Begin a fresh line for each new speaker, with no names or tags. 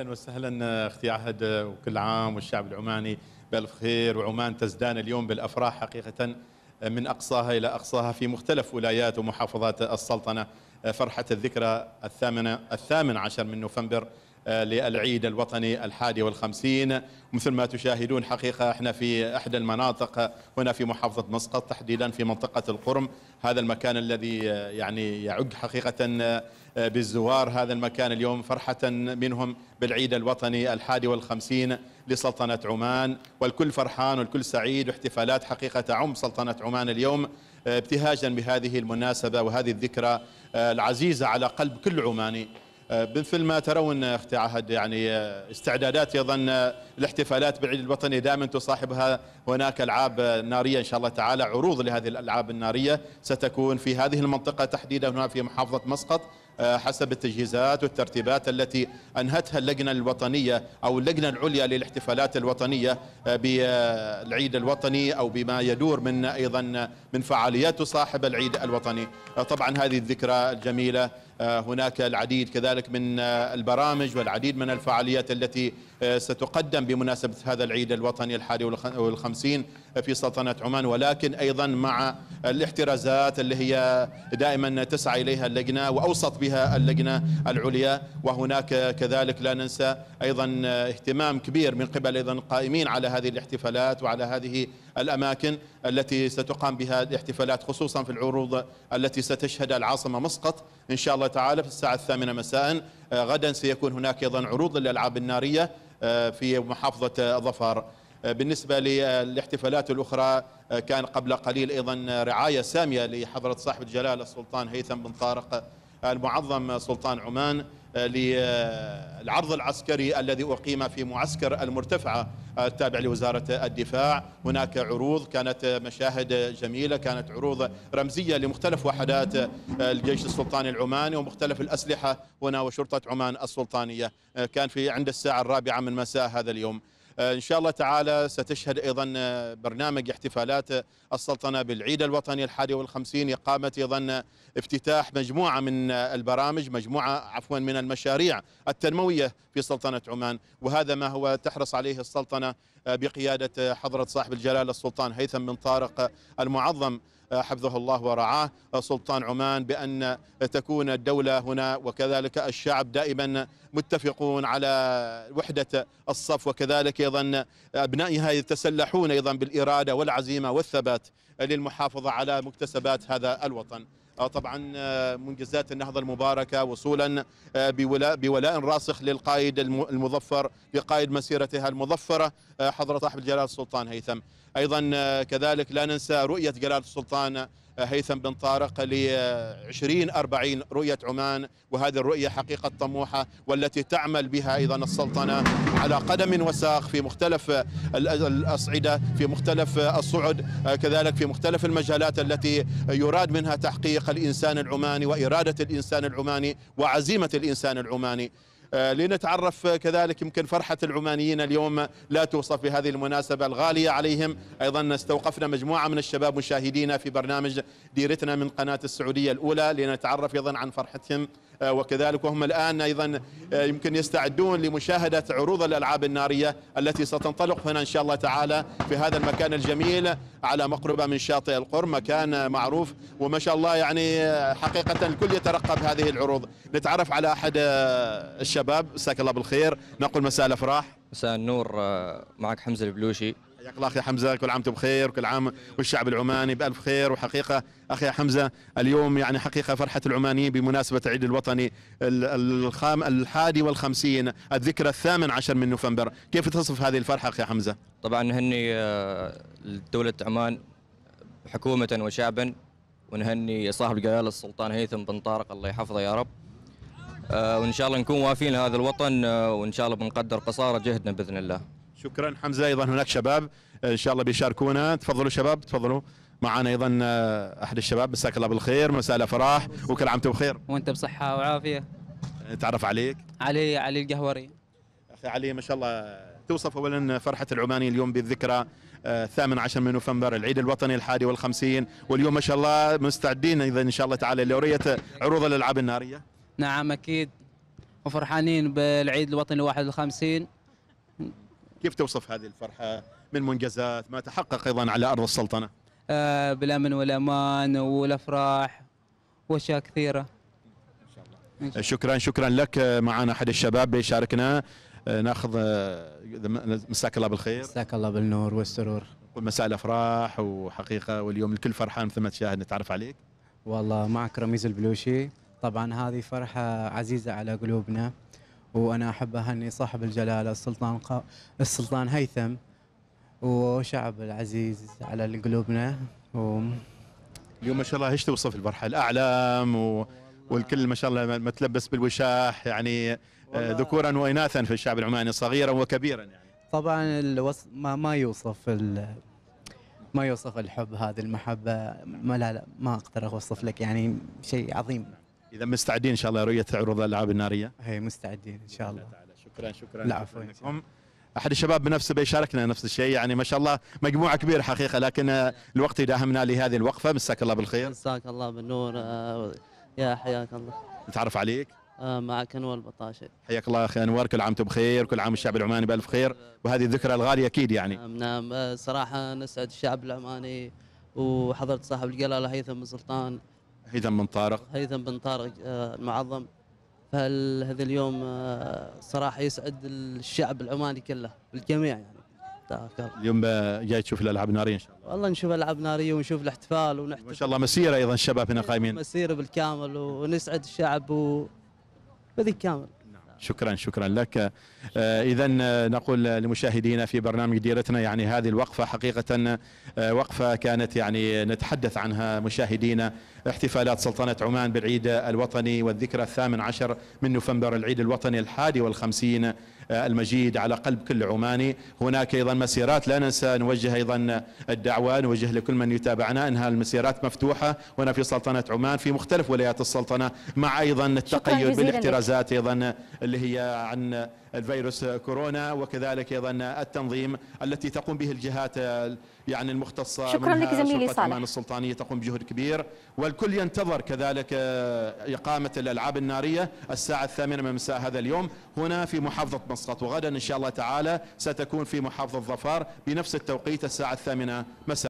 اهلا وسهلا اختي عهد وكل عام والشعب العماني بالف خير وعمان تزدان اليوم بالافراح حقيقه من اقصاها الى اقصاها في مختلف ولايات ومحافظات السلطنه فرحه الذكرى الثامنه الثامن عشر من نوفمبر للعيد الوطني الحادي والخمسين مثل ما تشاهدون حقيقة احنا في احدى المناطق هنا في محافظة مسقط تحديدا في منطقة القرم هذا المكان الذي يعني يعج حقيقة آه، بالزوار هذا المكان اليوم فرحة منهم بالعيد الوطني الحادي والخمسين لسلطنة عمان والكل فرحان والكل سعيد واحتفالات حقيقة تعم سلطنة عمان اليوم آه، ابتهاجا بهذه المناسبة وهذه الذكرى آه، العزيزة على قلب كل عماني آه، مثل ما ترون اختي عهد يعني آه، استعدادات ايضا آه، الاحتفالات بالعيد الوطني دائما تصاحبها هناك العاب ناريه ان شاء الله تعالى عروض لهذه الالعاب الناريه ستكون في هذه المنطقه تحديدا هنا في محافظه مسقط حسب التجهيزات والترتيبات التي انهتها اللجنه الوطنيه او اللجنه العليا للاحتفالات الوطنيه بالعيد الوطني او بما يدور من ايضا من فعاليات تصاحب العيد الوطني طبعا هذه الذكرى الجميله آه، هناك العديد كذلك من آه، البرامج والعديد من الفعاليات التي آه، ستقدم بمناسبة هذا العيد الوطني الحادي والخمسين في سلطنة عمان ولكن أيضا مع الاحترازات اللي هي دائما تسعى إليها اللجنة وأوصت بها اللجنة العليا وهناك كذلك لا ننسى أيضا اهتمام كبير من قبل أيضا قائمين على هذه الاحتفالات وعلى هذه الأماكن التي ستقام بها الاحتفالات خصوصا في العروض التي ستشهد العاصمة مسقط إن شاء الله تعالى في الساعة الثامنة مساء آه، غدا سيكون هناك أيضا عروض للألعاب النارية آه، في محافظة آه، ظفار بالنسبة للاحتفالات الأخرى كان قبل قليل أيضا رعاية سامية لحضرة صاحب الجلالة السلطان هيثم بن طارق المعظم سلطان عمان آه، للعرض العسكري الذي أقيم في معسكر المرتفعة آه، التابع لوزارة الدفاع هناك عروض كانت مشاهد جميلة كانت عروض رمزية لمختلف وحدات آه، الجيش السلطاني العماني ومختلف الأسلحة هنا وشرطة عمان السلطانية كان في عند الساعة الرابعة من مساء هذا اليوم آه، إن شاء الله تعالى ستشهد أيضا آه، برنامج احتفالات آه، السلطنة بالعيد الوطني الحادي والخمسين إقامة أيضا افتتاح مجموعة من البرامج مجموعة عفوا من المشاريع التنموية في سلطنة عمان وهذا ما هو تحرص عليه السلطنة بقيادة حضرة صاحب الجلالة السلطان هيثم بن طارق المعظم آه، حفظه الله ورعاه آه، سلطان عمان بأن تكون الدولة هنا وكذلك الشعب دائما متفقون على وحدة الصف وكذلك أيضا أبنائها يتسلحون أيضا بالإرادة والعزيمة والثبات للمحافظة على مكتسبات هذا الوطن آه، طبعا آه، منجزات النهضة المباركة وصولا آه، بولاء, بولاء راسخ للقائد المظفر لقائد مسيرتها المظفرة حضرة صاحب الجلالة السلطان هيثم أيضا آه، كذلك لا ننسى رؤية جلالة السلطان آه، هيثم بن طارق ل 2040 آه، رؤية عمان وهذه الرؤية حقيقة طموحة والتي تعمل بها أيضا السلطنة على قدم وساق في مختلف الأصعدة في مختلف الصعد كذلك في مختلف المجالات التي يراد منها تحقيق الإنسان العماني وإرادة الإنسان العماني وعزيمة الإنسان العماني آه، لنتعرف كذلك يمكن فرحة العمانيين اليوم لا توصف بهذه المناسبة الغالية عليهم أيضا استوقفنا مجموعة من الشباب مشاهدينا في برنامج ديرتنا من قناة السعودية الأولى لنتعرف أيضا عن فرحتهم آه، وكذلك وهم الآن أيضا آه، يمكن يستعدون لمشاهدة عروض الألعاب النارية التي ستنطلق هنا إن شاء الله تعالى في هذا المكان الجميل على مقربة من شاطئ القر مكان معروف وما شاء الله يعني حقيقة الكل يترقب هذه العروض نتعرف على أحد الشباب الشباب مساك الله بالخير نقول مساء الافراح مساء النور آه، معك حمزه البلوشي حياك الله اخي حمزه كل عام بخير وكل عام والشعب العماني بالف خير وحقيقه اخي حمزه اليوم يعني حقيقه فرحه العمانيين بمناسبه العيد الوطني الخام الحادي والخمسين الذكرى الثامن عشر من نوفمبر كيف تصف هذه الفرحه اخي حمزه طبعا نهني آه، دوله عمان حكومه وشعبا ونهني صاحب الجلاله السلطان هيثم بن طارق الله يحفظه يا رب آه، وان شاء الله نكون وافين لهذا الوطن آه، وان شاء الله بنقدر قصارى جهدنا باذن الله. شكرا حمزه ايضا هناك شباب آه، ان شاء الله بيشاركونا تفضلوا شباب تفضلوا معنا ايضا احد الشباب مساك الله بالخير مساء الافراح وكل عام وانتم بخير. وانت بصحه وعافيه. نتعرف عليك. علي علي القهوري. اخي علي ما شاء الله توصف اولا فرحه العماني اليوم بالذكرى الثامن عشر من نوفمبر العيد الوطني الحادي والخمسين واليوم ما شاء الله مستعدين اذا ان شاء الله تعالى لوريه عروض الالعاب الناريه نعم اكيد وفرحانين بالعيد الوطني 51 كيف توصف هذه الفرحه من منجزات ما تحقق ايضا على ارض السلطنه؟ آه بالامن والامان والافراح واشياء كثيره. ان شاء الله. شكرا شكرا لك معنا احد الشباب بيشاركنا آه، ناخذ آه، مساك الله بالخير مساك الله بالنور والسرور مساء الافراح وحقيقه واليوم الكل فرحان مثل ما تشاهد نتعرف عليك والله معك رميز البلوشي طبعا هذه فرحة عزيزة على قلوبنا وأنا أحب أهني صاحب الجلالة السلطان قا... السلطان هيثم وشعب العزيز على قلوبنا و... اليوم ما شاء الله ايش توصف الفرحة الأعلام و... والكل ما شاء الله متلبس بالوشاح يعني آه، ذكورا وإناثا في الشعب العماني صغيرا وكبيرا يعني طبعا الوص... ما, ما يوصف ال... ما يوصف الحب هذه المحبة ما لا, لا ما أقدر أوصف لك يعني شيء عظيم اذا مستعدين ان شاء الله رؤيه عروض الالعاب الناريه هي مستعدين ان شاء الله شكرا شكرا لا عفوا احد الشباب بنفسه بيشاركنا نفس الشيء يعني ما شاء الله مجموعه كبيره حقيقه لكن الوقت يداهمنا لهذه الوقفه مساك الله بالخير مساك الله بالنور آه، يا حياك الله نتعرف عليك آه، معك انور البطاشي حياك الله اخي انور كل عام وانتم بخير كل عام الشعب العماني بالف خير وهذه الذكرى الغاليه اكيد يعني نعم, نعم. آه، صراحه نسعد الشعب العماني وحضرت صاحب الجلاله هيثم بن سلطان هيثم بن طارق هيثم بن طارق آه، المعظم فهذا اليوم آه، صراحه يسعد الشعب العماني كله بالجميع يعني تأكل. اليوم جاي تشوف الالعاب الناريه ان شاء الله والله نشوف العاب ناريه ونشوف الاحتفال ونحتفل ما شاء الله مسيره ايضا الشباب هنا قايمين مسيره بالكامل ونسعد الشعب و بذي كامل شكرا شكرا لك آه، اذا آه، نقول لمشاهدينا في برنامج ديرتنا يعني هذه الوقفه حقيقه آه، وقفه كانت يعني نتحدث عنها مشاهدينا احتفالات سلطنه عمان بالعيد الوطني والذكرى الثامن عشر من نوفمبر العيد الوطني الحادي والخمسين المجيد على قلب كل عماني هناك أيضا مسيرات لا ننسى نوجه أيضا الدعوة نوجه لكل من يتابعنا أنها المسيرات مفتوحة هنا في سلطنة عمان في مختلف ولايات السلطنة مع أيضا التقيد بالاحترازات أيضا اللي هي عن الفيروس كورونا وكذلك أيضا التنظيم التي تقوم به الجهات يعني المختصة شكرا لك زميلي صالح السلطانية تقوم بجهد كبير والكل ينتظر كذلك آه، إقامة الألعاب النارية الساعة الثامنة من مساء هذا اليوم هنا في محافظة مسقط وغدا إن شاء الله تعالى ستكون في محافظة ظفار بنفس التوقيت الساعة الثامنة مساء